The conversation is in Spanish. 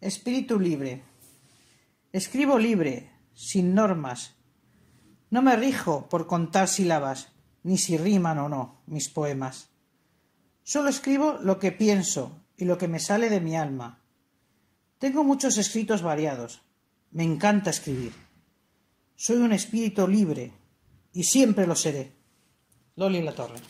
Espíritu libre. Escribo libre, sin normas. No me rijo por contar sílabas, ni si riman o no mis poemas. Solo escribo lo que pienso y lo que me sale de mi alma. Tengo muchos escritos variados. Me encanta escribir. Soy un espíritu libre y siempre lo seré. Loli La Torre.